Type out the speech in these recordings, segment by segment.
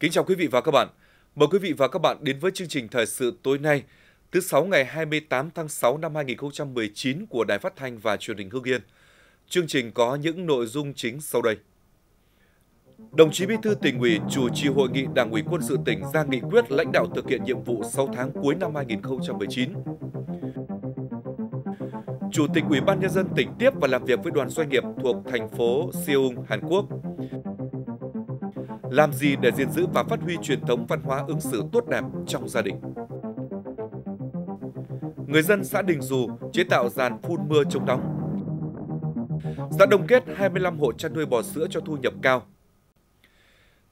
Kính chào quý vị và các bạn. Mời quý vị và các bạn đến với chương trình thời sự tối nay, thứ sáu ngày 28 tháng 6 năm 2019 của Đài Phát thanh và Truyền hình Hưng Yên. Chương trình có những nội dung chính sau đây. Đồng chí Bí thư tỉnh ủy chủ trì hội nghị Đảng ủy quân sự tỉnh ra nghị quyết lãnh đạo thực hiện nhiệm vụ 6 tháng cuối năm 2019. Chủ tịch Ủy ban nhân dân tỉnh tiếp và làm việc với đoàn doanh nghiệp thuộc thành phố Seoul, Hàn Quốc. Làm gì để gìn giữ và phát huy truyền thống văn hóa ứng xử tốt đẹp trong gia đình? Người dân xã Đình Dù chế tạo dàn phun mưa chống nóng. Xã Đông Kết 25 hộ chăn nuôi bò sữa cho thu nhập cao.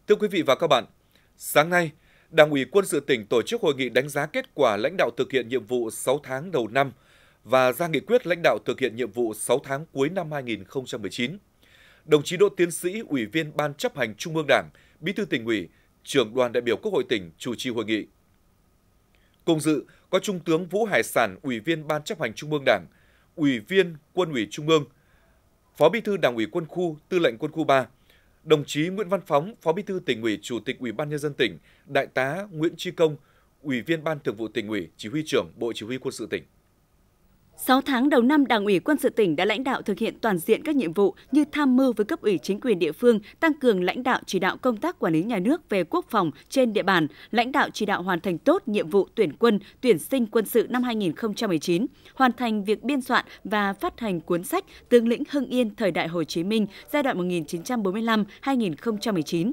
Thưa quý vị và các bạn, sáng nay, Đảng ủy Quân sự tỉnh tổ chức hội nghị đánh giá kết quả lãnh đạo thực hiện nhiệm vụ 6 tháng đầu năm và ra nghị quyết lãnh đạo thực hiện nhiệm vụ 6 tháng cuối năm 2019 đồng chí Đỗ Tiến Sĩ, Ủy viên Ban chấp hành Trung ương Đảng, Bí thư tỉnh ủy, trưởng đoàn đại biểu Quốc hội tỉnh chủ trì hội nghị. Cùng dự có Trung tướng Vũ Hải Sản, Ủy viên Ban chấp hành Trung ương Đảng, Ủy viên Quân ủy Trung ương, Phó Bí thư Đảng ủy Quân khu, Tư lệnh Quân khu 3, đồng chí Nguyễn Văn Phóng, Phó Bí thư tỉnh ủy, Chủ tịch Ủy ban nhân dân tỉnh, Đại tá Nguyễn Tri Công, Ủy viên Ban Thường vụ tỉnh ủy, Chỉ huy trưởng Bộ Chỉ huy Quân sự tỉnh. 6 tháng đầu năm, Đảng ủy Quân sự tỉnh đã lãnh đạo thực hiện toàn diện các nhiệm vụ như tham mưu với cấp ủy chính quyền địa phương, tăng cường lãnh đạo chỉ đạo công tác quản lý nhà nước về quốc phòng trên địa bàn, lãnh đạo chỉ đạo hoàn thành tốt nhiệm vụ tuyển quân, tuyển sinh quân sự năm 2019, hoàn thành việc biên soạn và phát hành cuốn sách Tướng lĩnh Hưng Yên thời đại Hồ Chí Minh giai đoạn 1945-2019,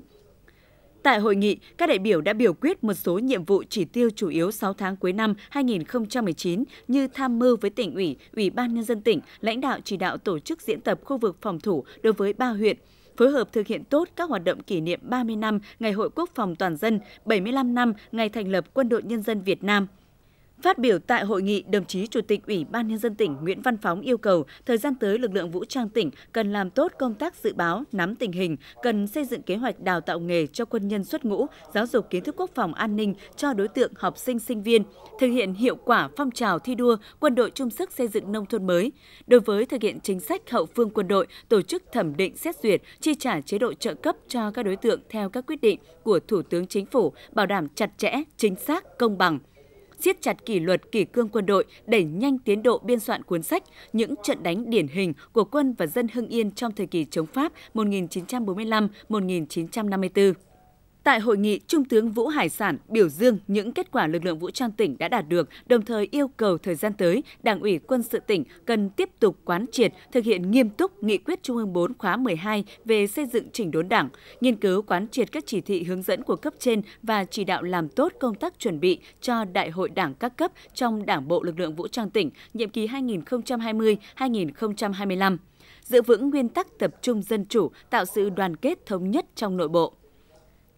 Tại hội nghị, các đại biểu đã biểu quyết một số nhiệm vụ chỉ tiêu chủ yếu 6 tháng cuối năm 2019 như tham mưu với tỉnh ủy, ủy ban nhân dân tỉnh, lãnh đạo chỉ đạo tổ chức diễn tập khu vực phòng thủ đối với ba huyện, phối hợp thực hiện tốt các hoạt động kỷ niệm 30 năm Ngày hội Quốc phòng toàn dân, 75 năm Ngày thành lập Quân đội Nhân dân Việt Nam – Phát biểu tại hội nghị, đồng chí Chủ tịch Ủy ban Nhân dân tỉnh Nguyễn Văn Phóng yêu cầu thời gian tới lực lượng vũ trang tỉnh cần làm tốt công tác dự báo, nắm tình hình, cần xây dựng kế hoạch đào tạo nghề cho quân nhân xuất ngũ, giáo dục kiến thức quốc phòng an ninh cho đối tượng học sinh sinh viên, thực hiện hiệu quả phong trào thi đua quân đội chung sức xây dựng nông thôn mới. Đối với thực hiện chính sách hậu phương quân đội, tổ chức thẩm định xét duyệt, chi trả chế độ trợ cấp cho các đối tượng theo các quyết định của Thủ tướng Chính phủ, bảo đảm chặt chẽ, chính xác, công bằng – siết chặt kỷ luật kỷ cương quân đội, đẩy nhanh tiến độ biên soạn cuốn sách những trận đánh điển hình của quân và dân Hưng Yên trong thời kỳ chống Pháp 1945-1954. Tại hội nghị, Trung tướng Vũ Hải Sản biểu dương những kết quả lực lượng vũ trang tỉnh đã đạt được, đồng thời yêu cầu thời gian tới, Đảng ủy quân sự tỉnh cần tiếp tục quán triệt, thực hiện nghiêm túc nghị quyết Trung ương 4 khóa 12 về xây dựng chỉnh đốn Đảng, nghiên cứu quán triệt các chỉ thị hướng dẫn của cấp trên và chỉ đạo làm tốt công tác chuẩn bị cho Đại hội Đảng các cấp trong Đảng bộ lực lượng vũ trang tỉnh nhiệm kỳ 2020-2025 giữ vững nguyên tắc tập trung dân chủ, tạo sự đoàn kết thống nhất trong nội bộ.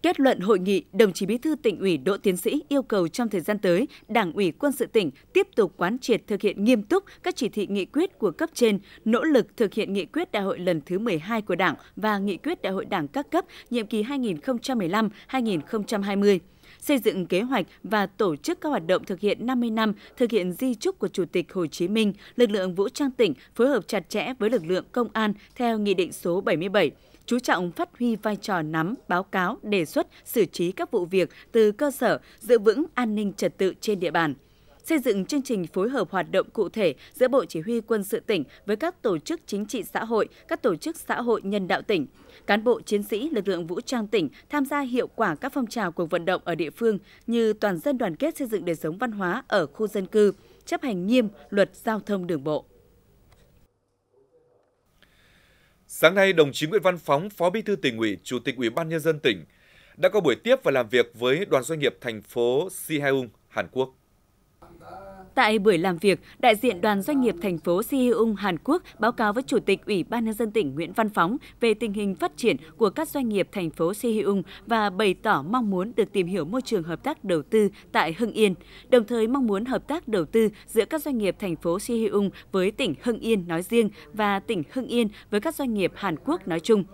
Kết luận hội nghị, đồng chí Bí thư tỉnh ủy Đỗ Tiến Sĩ yêu cầu trong thời gian tới, Đảng ủy quân sự tỉnh tiếp tục quán triệt thực hiện nghiêm túc các chỉ thị nghị quyết của cấp trên, nỗ lực thực hiện nghị quyết đại hội lần thứ 12 của Đảng và nghị quyết đại hội Đảng các cấp nhiệm kỳ 2015-2020 xây dựng kế hoạch và tổ chức các hoạt động thực hiện 50 năm thực hiện di trúc của Chủ tịch Hồ Chí Minh, lực lượng vũ trang tỉnh phối hợp chặt chẽ với lực lượng công an theo Nghị định số 77 chú trọng phát huy vai trò nắm, báo cáo, đề xuất, xử trí các vụ việc từ cơ sở, giữ vững an ninh trật tự trên địa bàn xây dựng chương trình phối hợp hoạt động cụ thể giữa Bộ Chỉ huy Quân sự tỉnh với các tổ chức chính trị xã hội, các tổ chức xã hội nhân đạo tỉnh. Cán bộ chiến sĩ lực lượng vũ trang tỉnh tham gia hiệu quả các phong trào cuộc vận động ở địa phương như toàn dân đoàn kết xây dựng đời sống văn hóa ở khu dân cư, chấp hành nghiêm luật giao thông đường bộ. Sáng nay, đồng chí Nguyễn Văn Phóng, Phó Bí thư tỉnh ủy, Chủ tịch Ủy ban nhân dân tỉnh đã có buổi tiếp và làm việc với đoàn doanh nghiệp thành phố Siheung, Hàn Quốc. Tại buổi làm việc, đại diện đoàn doanh nghiệp thành phố Siheung, Hàn Quốc báo cáo với Chủ tịch Ủy ban Nhân dân tỉnh Nguyễn Văn Phóng về tình hình phát triển của các doanh nghiệp thành phố Siheung và bày tỏ mong muốn được tìm hiểu môi trường hợp tác đầu tư tại Hưng Yên, đồng thời mong muốn hợp tác đầu tư giữa các doanh nghiệp thành phố Siheung với tỉnh Hưng Yên nói riêng và tỉnh Hưng Yên với các doanh nghiệp Hàn Quốc nói chung.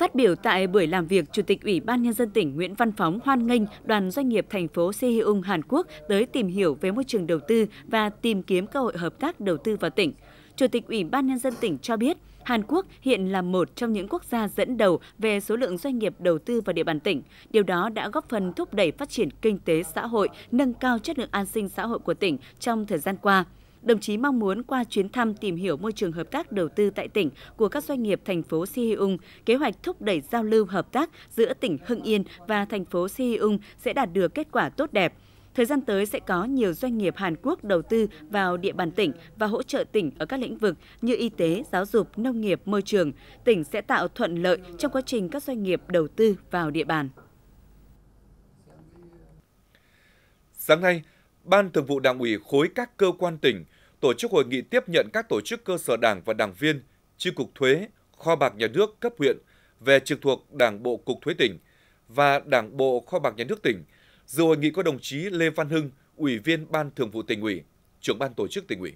Phát biểu tại buổi làm việc, Chủ tịch Ủy ban Nhân dân tỉnh Nguyễn Văn Phóng hoan nghênh đoàn doanh nghiệp thành phố Seoul, Hàn Quốc tới tìm hiểu về môi trường đầu tư và tìm kiếm cơ hội hợp tác đầu tư vào tỉnh. Chủ tịch Ủy ban Nhân dân tỉnh cho biết, Hàn Quốc hiện là một trong những quốc gia dẫn đầu về số lượng doanh nghiệp đầu tư vào địa bàn tỉnh. Điều đó đã góp phần thúc đẩy phát triển kinh tế xã hội, nâng cao chất lượng an sinh xã hội của tỉnh trong thời gian qua. Đồng chí mong muốn qua chuyến thăm tìm hiểu môi trường hợp tác đầu tư tại tỉnh của các doanh nghiệp thành phố Siheung, kế hoạch thúc đẩy giao lưu hợp tác giữa tỉnh Hưng Yên và thành phố Siheung sẽ đạt được kết quả tốt đẹp. Thời gian tới sẽ có nhiều doanh nghiệp Hàn Quốc đầu tư vào địa bàn tỉnh và hỗ trợ tỉnh ở các lĩnh vực như y tế, giáo dục, nông nghiệp, môi trường. Tỉnh sẽ tạo thuận lợi trong quá trình các doanh nghiệp đầu tư vào địa bàn. Sáng nay, Ban Thường vụ Đảng ủy khối các cơ quan tỉnh tổ chức hội nghị tiếp nhận các tổ chức cơ sở đảng và đảng viên, chi cục thuế, kho bạc nhà nước cấp huyện về trực thuộc Đảng bộ Cục Thuế tỉnh và Đảng bộ Kho bạc Nhà nước tỉnh. Dự hội nghị có đồng chí Lê Văn Hưng, Ủy viên Ban Thường vụ tỉnh ủy, trưởng ban tổ chức tỉnh ủy.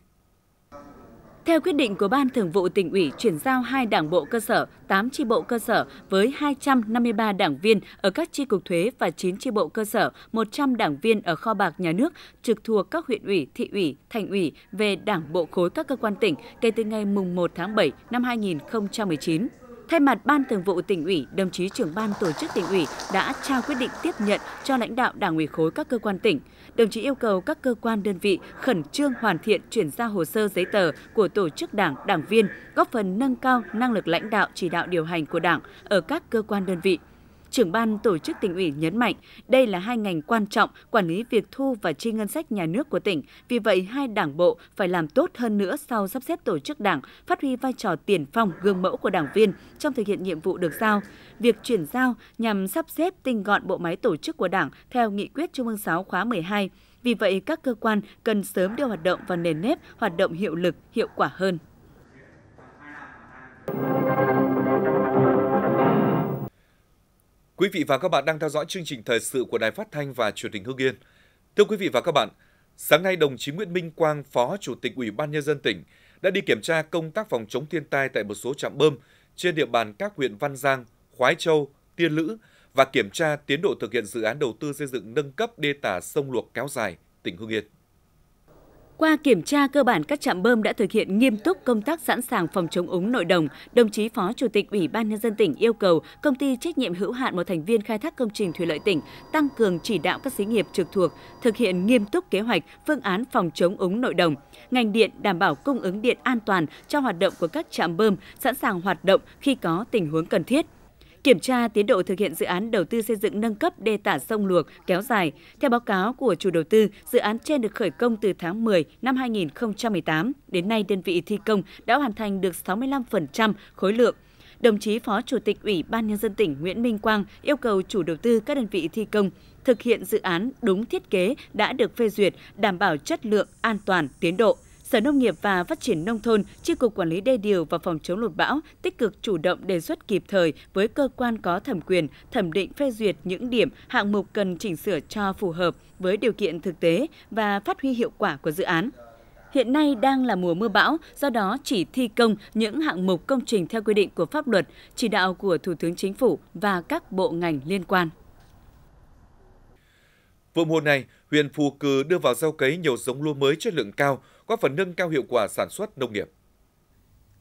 Theo quyết định của Ban Thường vụ tỉnh ủy chuyển giao hai đảng bộ cơ sở, 8 chi bộ cơ sở với 253 đảng viên ở các chi cục thuế và 9 chi bộ cơ sở, 100 đảng viên ở kho bạc nhà nước trực thuộc các huyện ủy, thị ủy, thành ủy về đảng bộ khối các cơ quan tỉnh kể từ ngày mùng 1 tháng 7 năm 2019. Thay mặt Ban Thường vụ tỉnh ủy, đồng chí trưởng ban tổ chức tỉnh ủy đã trao quyết định tiếp nhận cho lãnh đạo Đảng ủy khối các cơ quan tỉnh. Đồng chí yêu cầu các cơ quan đơn vị khẩn trương hoàn thiện chuyển giao hồ sơ giấy tờ của tổ chức Đảng, đảng viên, góp phần nâng cao năng lực lãnh đạo chỉ đạo điều hành của Đảng ở các cơ quan đơn vị trưởng ban tổ chức tỉnh ủy nhấn mạnh đây là hai ngành quan trọng quản lý việc thu và chi ngân sách nhà nước của tỉnh. Vì vậy, hai đảng bộ phải làm tốt hơn nữa sau sắp xếp tổ chức đảng, phát huy vai trò tiền phong, gương mẫu của đảng viên trong thực hiện nhiệm vụ được giao. Việc chuyển giao nhằm sắp xếp tinh gọn bộ máy tổ chức của đảng theo nghị quyết Trung ương 6 khóa 12. Vì vậy, các cơ quan cần sớm đưa hoạt động vào nền nếp hoạt động hiệu lực, hiệu quả hơn. Quý vị và các bạn đang theo dõi chương trình thời sự của Đài Phát thanh và Truyền hình Hưng Yên. Thưa quý vị và các bạn, sáng nay đồng chí Nguyễn Minh Quang, Phó Chủ tịch Ủy ban nhân dân tỉnh đã đi kiểm tra công tác phòng chống thiên tai tại một số trạm bơm trên địa bàn các huyện Văn Giang, Khoái Châu, Tiên Lữ và kiểm tra tiến độ thực hiện dự án đầu tư xây dựng nâng cấp đê tả sông Luộc kéo dài tỉnh Hưng Yên. Qua kiểm tra cơ bản các trạm bơm đã thực hiện nghiêm túc công tác sẵn sàng phòng chống úng nội đồng, đồng chí Phó Chủ tịch Ủy ban nhân dân tỉnh yêu cầu công ty trách nhiệm hữu hạn một thành viên khai thác công trình thủy lợi tỉnh tăng cường chỉ đạo các xí nghiệp trực thuộc thực hiện nghiêm túc kế hoạch, phương án phòng chống úng nội đồng. Ngành điện đảm bảo cung ứng điện an toàn cho hoạt động của các trạm bơm, sẵn sàng hoạt động khi có tình huống cần thiết kiểm tra tiến độ thực hiện dự án đầu tư xây dựng nâng cấp đê tả sông Luộc kéo dài. Theo báo cáo của chủ đầu tư, dự án trên được khởi công từ tháng 10 năm 2018. Đến nay, đơn vị thi công đã hoàn thành được 65% khối lượng. Đồng chí Phó Chủ tịch Ủy ban Nhân dân tỉnh Nguyễn Minh Quang yêu cầu chủ đầu tư các đơn vị thi công thực hiện dự án đúng thiết kế đã được phê duyệt, đảm bảo chất lượng, an toàn, tiến độ. Sở Nông nghiệp và Phát triển Nông thôn, Chi cục Quản lý đê điều và Phòng chống lụt bão tích cực chủ động đề xuất kịp thời với cơ quan có thẩm quyền thẩm định phê duyệt những điểm hạng mục cần chỉnh sửa cho phù hợp với điều kiện thực tế và phát huy hiệu quả của dự án. Hiện nay đang là mùa mưa bão, do đó chỉ thi công những hạng mục công trình theo quy định của pháp luật, chỉ đạo của Thủ tướng Chính phủ và các bộ ngành liên quan. Vụ mùa này, huyện Phù Cử đưa vào gieo cấy nhiều giống lúa mới chất lượng cao, góp phần nâng cao hiệu quả sản xuất nông nghiệp.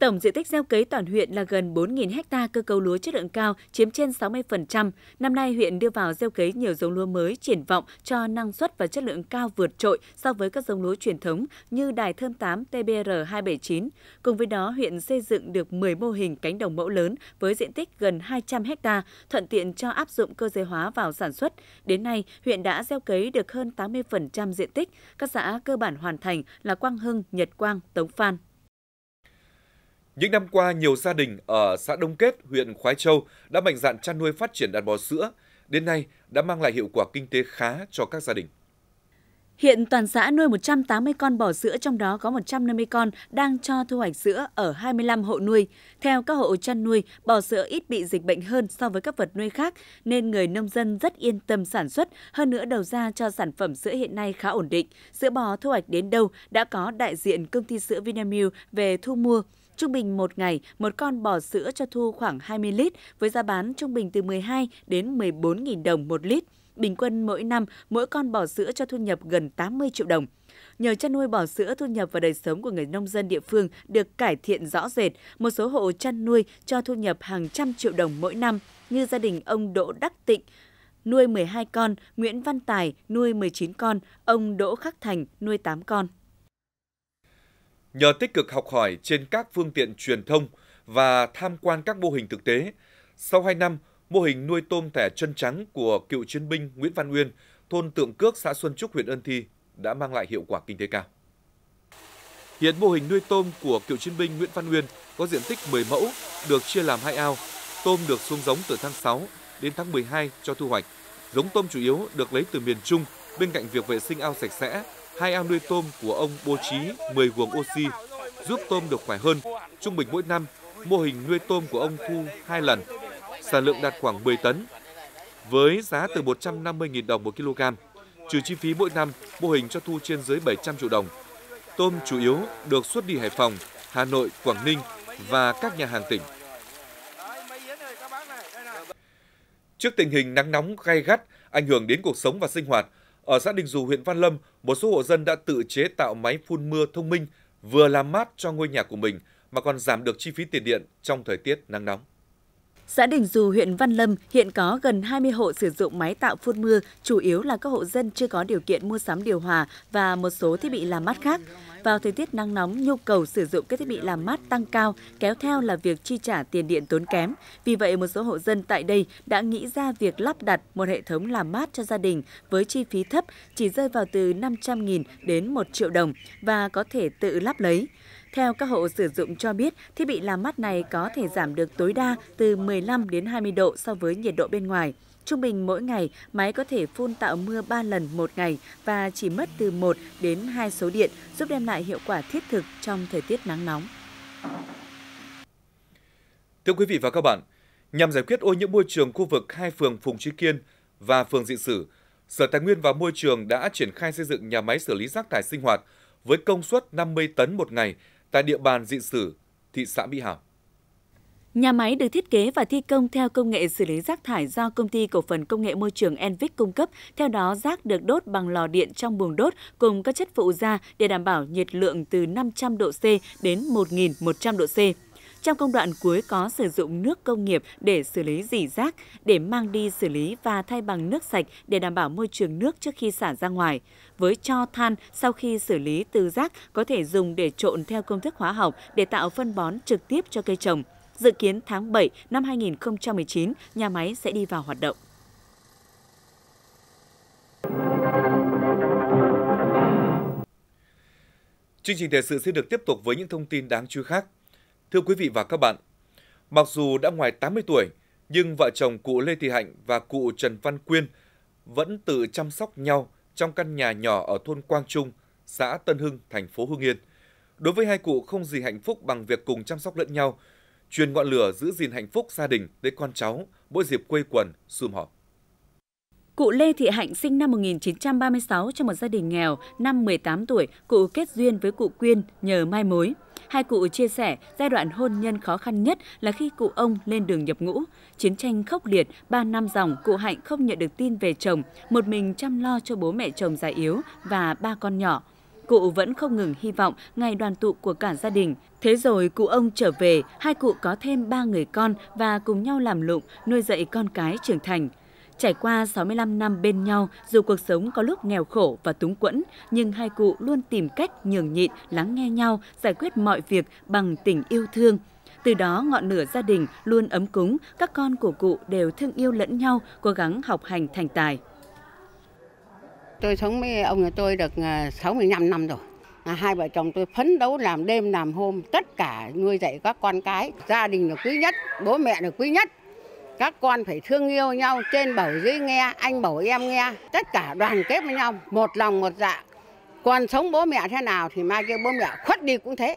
Tổng diện tích gieo cấy toàn huyện là gần 4.000 ha cơ cấu lúa chất lượng cao, chiếm trên 60%. Năm nay, huyện đưa vào gieo cấy nhiều giống lúa mới triển vọng cho năng suất và chất lượng cao vượt trội so với các giống lúa truyền thống như Đài Thơm 8 TBR279. Cùng với đó, huyện xây dựng được 10 mô hình cánh đồng mẫu lớn với diện tích gần 200 ha, thuận tiện cho áp dụng cơ giới hóa vào sản xuất. Đến nay, huyện đã gieo cấy được hơn 80% diện tích. Các xã cơ bản hoàn thành là Quang Hưng, Nhật Quang, Tống Phan, những năm qua, nhiều gia đình ở xã Đông Kết, huyện Khói Châu đã mạnh dạn chăn nuôi phát triển đàn bò sữa, đến nay đã mang lại hiệu quả kinh tế khá cho các gia đình. Hiện toàn xã nuôi 180 con bò sữa, trong đó có 150 con đang cho thu hoạch sữa ở 25 hộ nuôi. Theo các hộ chăn nuôi, bò sữa ít bị dịch bệnh hơn so với các vật nuôi khác, nên người nông dân rất yên tâm sản xuất, hơn nữa đầu ra cho sản phẩm sữa hiện nay khá ổn định. Sữa bò thu hoạch đến đâu đã có đại diện công ty sữa Vinamilk về thu mua. Trung bình một ngày, một con bò sữa cho thu khoảng 20 lít với giá bán trung bình từ 12 đến 14.000 đồng một lít. Bình quân mỗi năm, mỗi con bò sữa cho thu nhập gần 80 triệu đồng. Nhờ chăn nuôi bò sữa, thu nhập và đời sống của người nông dân địa phương được cải thiện rõ rệt. Một số hộ chăn nuôi cho thu nhập hàng trăm triệu đồng mỗi năm, như gia đình ông Đỗ Đắc Tịnh, nuôi 12 con, Nguyễn Văn Tài nuôi 19 con, ông Đỗ Khắc Thành nuôi 8 con. Nhờ tích cực học hỏi trên các phương tiện truyền thông và tham quan các mô hình thực tế, sau 2 năm, mô hình nuôi tôm thẻ chân trắng của cựu chiến binh Nguyễn Văn Nguyên thôn Tượng Cước, xã Xuân Trúc, huyện Ân Thi đã mang lại hiệu quả kinh tế cao. Hiện mô hình nuôi tôm của cựu chiến binh Nguyễn Văn Nguyên có diện tích 10 mẫu, được chia làm hai ao. Tôm được xuống giống từ tháng 6 đến tháng 12 cho thu hoạch. Giống tôm chủ yếu được lấy từ miền Trung, bên cạnh việc vệ sinh ao sạch sẽ, Hai ao nuôi tôm của ông bố trí 10 guồng oxy giúp tôm được khỏe hơn. Trung bình mỗi năm, mô hình nuôi tôm của ông thu hai lần, sản lượng đạt khoảng 10 tấn. Với giá từ 150.000 đồng một kg, trừ chi phí mỗi năm, mô hình cho thu trên dưới 700 triệu đồng. Tôm chủ yếu được xuất đi Hải Phòng, Hà Nội, Quảng Ninh và các nhà hàng tỉnh. Trước tình hình nắng nóng gay gắt ảnh hưởng đến cuộc sống và sinh hoạt, ở xã Đình Dù, huyện Văn Lâm, một số hộ dân đã tự chế tạo máy phun mưa thông minh vừa làm mát cho ngôi nhà của mình mà còn giảm được chi phí tiền điện trong thời tiết nắng nóng. Xã Đình Dù, huyện Văn Lâm hiện có gần 20 hộ sử dụng máy tạo phun mưa, chủ yếu là các hộ dân chưa có điều kiện mua sắm điều hòa và một số thiết bị làm mát khác. Vào thời tiết nắng nóng, nhu cầu sử dụng các thiết bị làm mát tăng cao, kéo theo là việc chi trả tiền điện tốn kém. Vì vậy, một số hộ dân tại đây đã nghĩ ra việc lắp đặt một hệ thống làm mát cho gia đình với chi phí thấp, chỉ rơi vào từ 500.000 đến 1 triệu đồng và có thể tự lắp lấy. Theo các hộ sử dụng cho biết, thiết bị làm mát này có thể giảm được tối đa từ 15 đến 20 độ so với nhiệt độ bên ngoài. Trung bình mỗi ngày, máy có thể phun tạo mưa 3 lần một ngày và chỉ mất từ 1 đến 2 số điện, giúp đem lại hiệu quả thiết thực trong thời tiết nắng nóng. Thưa quý vị và các bạn, nhằm giải quyết ô nhiễm môi trường khu vực hai phường Phùng Trí Kiên và phường Dị Sử, Sở Tài nguyên và Môi trường đã triển khai xây dựng nhà máy xử lý rác thải sinh hoạt với công suất 50 tấn một ngày tại địa bàn dị sử thị xã Mỹ hảo Nhà máy được thiết kế và thi công theo công nghệ xử lý rác thải do công ty cổ phần công nghệ môi trường Envic cung cấp. Theo đó, rác được đốt bằng lò điện trong buồng đốt cùng các chất phụ gia để đảm bảo nhiệt lượng từ 500 độ C đến 1.100 độ C. Trong công đoạn cuối có sử dụng nước công nghiệp để xử lý dỉ rác, để mang đi xử lý và thay bằng nước sạch để đảm bảo môi trường nước trước khi xả ra ngoài với cho than sau khi xử lý từ rác có thể dùng để trộn theo công thức hóa học để tạo phân bón trực tiếp cho cây trồng. Dự kiến tháng 7 năm 2019, nhà máy sẽ đi vào hoạt động. Chương trình thời sự sẽ được tiếp tục với những thông tin đáng chú ý khác. Thưa quý vị và các bạn, mặc dù đã ngoài 80 tuổi, nhưng vợ chồng cụ Lê Thị Hạnh và cụ Trần Văn Quyên vẫn tự chăm sóc nhau trong căn nhà nhỏ ở thôn Quang Trung, xã Tân Hưng, thành phố Hưng Yên. Đối với hai cụ không gì hạnh phúc bằng việc cùng chăm sóc lẫn nhau, truyền ngọn lửa giữ gìn hạnh phúc gia đình tới con cháu mỗi dịp quê quần, sum họp. Cụ Lê Thị Hạnh sinh năm 1936 trong một gia đình nghèo, năm 18 tuổi, cụ kết duyên với cụ Quyên nhờ mai mối. Hai cụ chia sẻ giai đoạn hôn nhân khó khăn nhất là khi cụ ông lên đường nhập ngũ. Chiến tranh khốc liệt, 3 năm dòng cụ Hạnh không nhận được tin về chồng, một mình chăm lo cho bố mẹ chồng già yếu và ba con nhỏ. Cụ vẫn không ngừng hy vọng ngày đoàn tụ của cả gia đình. Thế rồi cụ ông trở về, hai cụ có thêm ba người con và cùng nhau làm lụng, nuôi dạy con cái trưởng thành. Trải qua 65 năm bên nhau, dù cuộc sống có lúc nghèo khổ và túng quẫn, nhưng hai cụ luôn tìm cách nhường nhịn, lắng nghe nhau, giải quyết mọi việc bằng tình yêu thương. Từ đó ngọn lửa gia đình luôn ấm cúng, các con của cụ đều thương yêu lẫn nhau, cố gắng học hành thành tài. Tôi sống với ông nhà tôi được 65 à, năm rồi. À, hai vợ chồng tôi phấn đấu làm đêm làm hôm, tất cả nuôi dạy các con cái. Gia đình là quý nhất, bố mẹ là quý nhất, các con phải thương yêu nhau, trên bảo dưới nghe, anh bảo em nghe, tất cả đoàn kết với nhau, một lòng một dạ. Còn sống bố mẹ thế nào thì mai kia bố mẹ khuất đi cũng thế.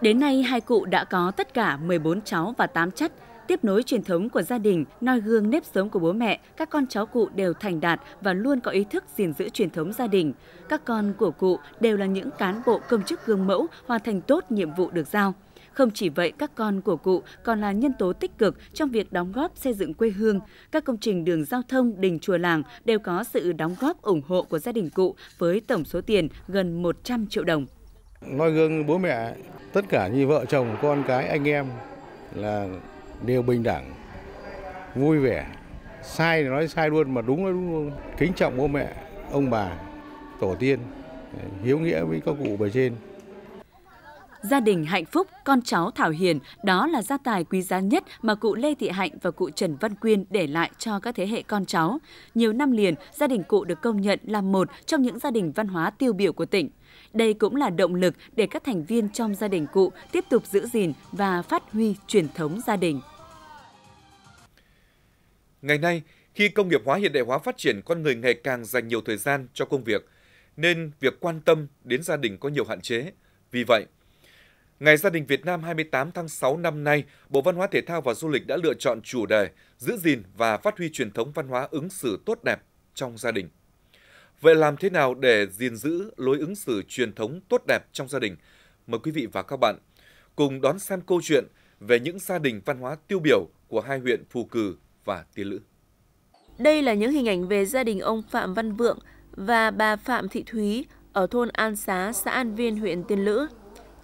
Đến nay, hai cụ đã có tất cả 14 cháu và 8 chất, tiếp nối truyền thống của gia đình, noi gương nếp sống của bố mẹ, các con cháu cụ đều thành đạt và luôn có ý thức gìn giữ truyền thống gia đình. Các con của cụ đều là những cán bộ công chức gương mẫu hoàn thành tốt nhiệm vụ được giao. Không chỉ vậy, các con của cụ còn là nhân tố tích cực trong việc đóng góp xây dựng quê hương. Các công trình đường giao thông, đình chùa làng đều có sự đóng góp ủng hộ của gia đình cụ với tổng số tiền gần 100 triệu đồng. Noi gương bố mẹ, tất cả như vợ chồng, con cái, anh em là đều bình đẳng, vui vẻ. Sai thì nói sai luôn mà đúng nói đúng luôn. Kính trọng bố mẹ, ông bà, tổ tiên, hiếu nghĩa với các cụ bề trên. Gia đình hạnh phúc, con cháu Thảo Hiền đó là gia tài quý giá nhất mà cụ Lê Thị Hạnh và cụ Trần Văn Quyên để lại cho các thế hệ con cháu. Nhiều năm liền, gia đình cụ được công nhận là một trong những gia đình văn hóa tiêu biểu của tỉnh. Đây cũng là động lực để các thành viên trong gia đình cụ tiếp tục giữ gìn và phát huy truyền thống gia đình. Ngày nay, khi công nghiệp hóa hiện đại hóa phát triển, con người ngày càng dành nhiều thời gian cho công việc, nên việc quan tâm đến gia đình có nhiều hạn chế. Vì vậy, Ngày Gia đình Việt Nam 28 tháng 6 năm nay, Bộ Văn hóa Thể thao và Du lịch đã lựa chọn chủ đề giữ gìn và phát huy truyền thống văn hóa ứng xử tốt đẹp trong gia đình. Vậy làm thế nào để gìn giữ lối ứng xử truyền thống tốt đẹp trong gia đình? Mời quý vị và các bạn cùng đón xem câu chuyện về những gia đình văn hóa tiêu biểu của hai huyện Phù Cử và Tiên Lữ. Đây là những hình ảnh về gia đình ông Phạm Văn Vượng và bà Phạm Thị Thúy ở thôn An Xá, xã An Viên, huyện Tiên Lữ,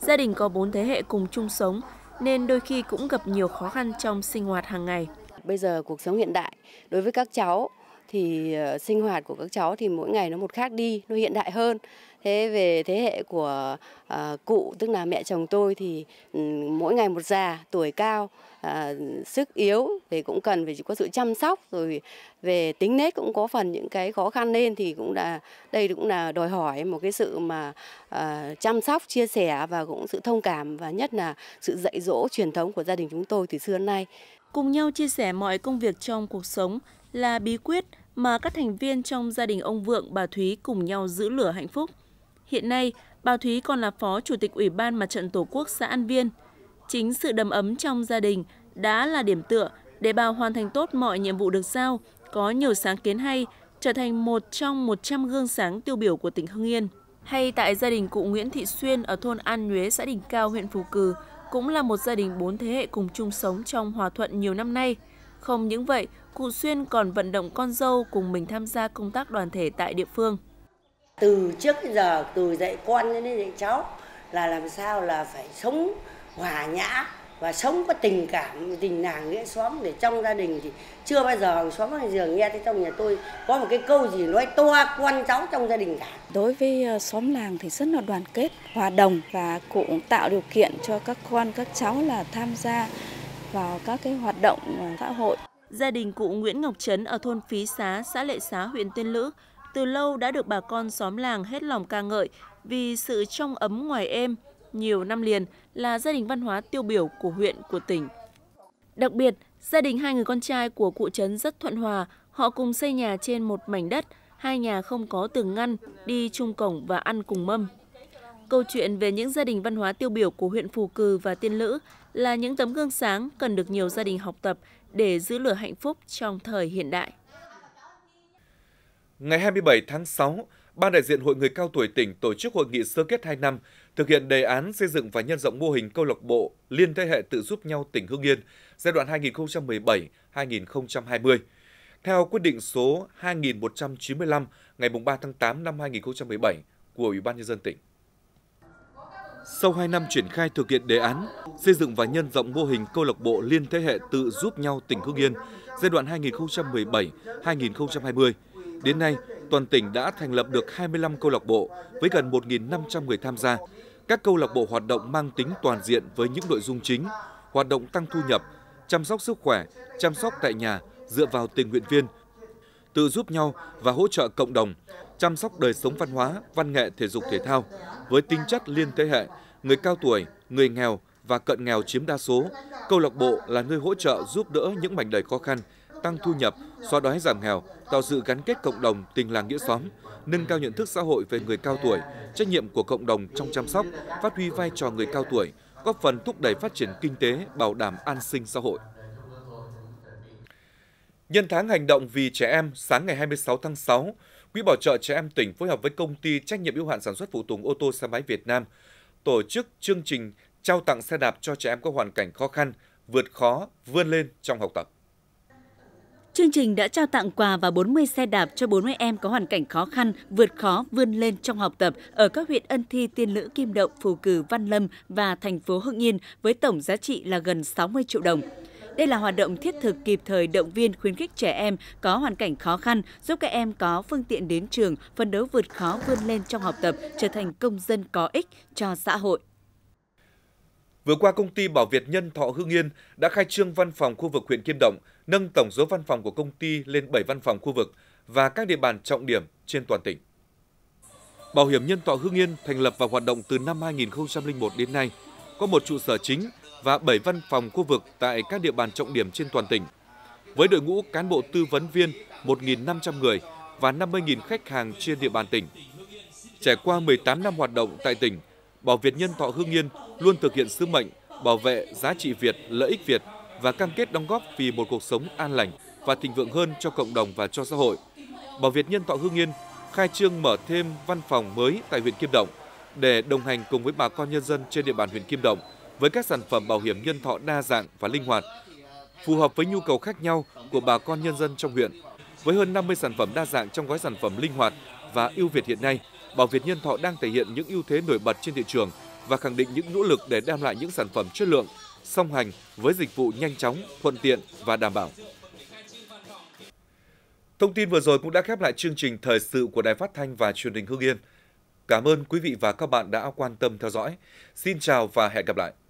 Gia đình có bốn thế hệ cùng chung sống nên đôi khi cũng gặp nhiều khó khăn trong sinh hoạt hàng ngày. Bây giờ cuộc sống hiện đại đối với các cháu thì ờ, sinh hoạt của các cháu thì mỗi ngày nó một khác đi, nó hiện đại hơn thế về thế hệ của à, cụ tức là mẹ chồng tôi thì ừ, mỗi ngày một già tuổi cao à, sức yếu thì cũng cần phải có sự chăm sóc rồi về tính nết cũng có phần những cái khó khăn lên thì cũng là đây cũng là đòi hỏi một cái sự mà à, chăm sóc chia sẻ và cũng sự thông cảm và nhất là sự dạy dỗ truyền thống của gia đình chúng tôi từ xưa đến nay cùng nhau chia sẻ mọi công việc trong cuộc sống là bí quyết mà các thành viên trong gia đình ông Vượng bà Thúy cùng nhau giữ lửa hạnh phúc. Hiện nay, bà Thúy còn là Phó Chủ tịch Ủy ban Mặt trận Tổ quốc xã An Viên. Chính sự đầm ấm trong gia đình đã là điểm tựa để bà hoàn thành tốt mọi nhiệm vụ được giao, có nhiều sáng kiến hay, trở thành một trong 100 gương sáng tiêu biểu của tỉnh Hưng Yên. Hay tại gia đình cụ Nguyễn Thị Xuyên ở thôn An Nhuế, xã Đình Cao, huyện Phú Cừ, cũng là một gia đình bốn thế hệ cùng chung sống trong hòa thuận nhiều năm nay. Không những vậy, cụ Xuyên còn vận động con dâu cùng mình tham gia công tác đoàn thể tại địa phương từ trước giờ từ dạy con đến dạy cháu là làm sao là phải sống hòa nhã và sống có tình cảm tình nàng nghĩa xóm để trong gia đình thì chưa bao giờ xóm hàng giường nghe thấy trong nhà tôi có một cái câu gì nói to con cháu trong gia đình cả đối với ờ, xóm làng thì rất là đoàn kết hòa đồng và cũng tạo điều kiện cho các con các cháu là tham gia vào các cái hoạt động ờ, xã hội gia đình cụ Nguyễn Ngọc Trấn ở thôn Phí Xá, xã Lệ Xá, huyện Tiên Lữ từ lâu đã được bà con xóm làng hết lòng ca ngợi vì sự trong ấm ngoài êm, nhiều năm liền là gia đình văn hóa tiêu biểu của huyện, của tỉnh. Đặc biệt, gia đình hai người con trai của cụ trấn rất thuận hòa, họ cùng xây nhà trên một mảnh đất, hai nhà không có tường ngăn, đi chung cổng và ăn cùng mâm. Câu chuyện về những gia đình văn hóa tiêu biểu của huyện Phù Cừ và Tiên Lữ là những tấm gương sáng cần được nhiều gia đình học tập để giữ lửa hạnh phúc trong thời hiện đại. Ngày 27 tháng 6, Ban đại diện Hội người cao tuổi tỉnh tổ chức hội nghị sơ kết 2 năm thực hiện đề án xây dựng và nhân rộng mô hình câu lạc bộ liên thế hệ tự giúp nhau tỉnh Hưng Yên giai đoạn 2017-2020. Theo quyết định số 2195 ngày 3 tháng 8 năm 2017 của Ủy ban nhân dân tỉnh. Sau 2 năm triển khai thực hiện đề án xây dựng và nhân rộng mô hình câu lạc bộ liên thế hệ tự giúp nhau tỉnh Hưng Yên giai đoạn 2017-2020, Đến nay, toàn tỉnh đã thành lập được 25 câu lạc bộ với gần 1.500 người tham gia. Các câu lạc bộ hoạt động mang tính toàn diện với những nội dung chính, hoạt động tăng thu nhập, chăm sóc sức khỏe, chăm sóc tại nhà dựa vào tình nguyện viên, tự giúp nhau và hỗ trợ cộng đồng, chăm sóc đời sống văn hóa, văn nghệ, thể dục thể thao với tính chất liên thế hệ, người cao tuổi, người nghèo và cận nghèo chiếm đa số. Câu lạc bộ là nơi hỗ trợ giúp đỡ những mảnh đời khó khăn, tăng thu nhập xóa đói giảm nghèo, tạo sự gắn kết cộng đồng, tình làng nghĩa xóm, nâng cao nhận thức xã hội về người cao tuổi, trách nhiệm của cộng đồng trong chăm sóc, phát huy vai trò người cao tuổi, góp phần thúc đẩy phát triển kinh tế, bảo đảm an sinh xã hội. Nhân tháng hành động vì trẻ em, sáng ngày 26 tháng 6, Quỹ bảo trợ trẻ em tỉnh phối hợp với công ty trách nhiệm hữu hạn sản xuất phụ tùng ô tô xe máy Việt Nam tổ chức chương trình trao tặng xe đạp cho trẻ em có hoàn cảnh khó khăn, vượt khó, vươn lên trong học tập. Chương trình đã trao tặng quà và 40 xe đạp cho 40 em có hoàn cảnh khó khăn, vượt khó, vươn lên trong học tập ở các huyện Ân Thi, Tiên Lữ, Kim Động, Phù Cử, Văn Lâm và thành phố Hưng Yên với tổng giá trị là gần 60 triệu đồng. Đây là hoạt động thiết thực kịp thời động viên khuyến khích trẻ em có hoàn cảnh khó khăn, giúp các em có phương tiện đến trường, phấn đấu vượt khó vươn lên trong học tập, trở thành công dân có ích cho xã hội. Vừa qua, công ty Bảo Việt Nhân Thọ Hương Yên đã khai trương văn phòng khu vực huyện Kim Động, nâng tổng số văn phòng của công ty lên 7 văn phòng khu vực và các địa bàn trọng điểm trên toàn tỉnh. Bảo hiểm Nhân Thọ Hương Yên thành lập và hoạt động từ năm 2001 đến nay, có một trụ sở chính và 7 văn phòng khu vực tại các địa bàn trọng điểm trên toàn tỉnh. Với đội ngũ cán bộ tư vấn viên 1.500 người và 50.000 khách hàng trên địa bàn tỉnh. Trải qua 18 năm hoạt động tại tỉnh, Bảo Việt Nhân Thọ Hương Yên luôn thực hiện sứ mệnh bảo vệ giá trị Việt, lợi ích Việt và cam kết đóng góp vì một cuộc sống an lành và thịnh vượng hơn cho cộng đồng và cho xã hội. Bảo Việt Nhân Thọ Hương Yên khai trương mở thêm văn phòng mới tại huyện Kim Động để đồng hành cùng với bà con nhân dân trên địa bàn huyện Kim Động với các sản phẩm bảo hiểm nhân thọ đa dạng và linh hoạt, phù hợp với nhu cầu khác nhau của bà con nhân dân trong huyện. Với hơn 50 sản phẩm đa dạng trong gói sản phẩm linh hoạt và ưu việt hiện nay, Bảo Việt Nhân Thọ đang thể hiện những ưu thế nổi bật trên thị trường và khẳng định những nỗ lực để đem lại những sản phẩm chất lượng, song hành với dịch vụ nhanh chóng, thuận tiện và đảm bảo. Thông tin vừa rồi cũng đã khép lại chương trình thời sự của Đài Phát thanh và Truyền hình Hưng Yên. Cảm ơn quý vị và các bạn đã quan tâm theo dõi. Xin chào và hẹn gặp lại.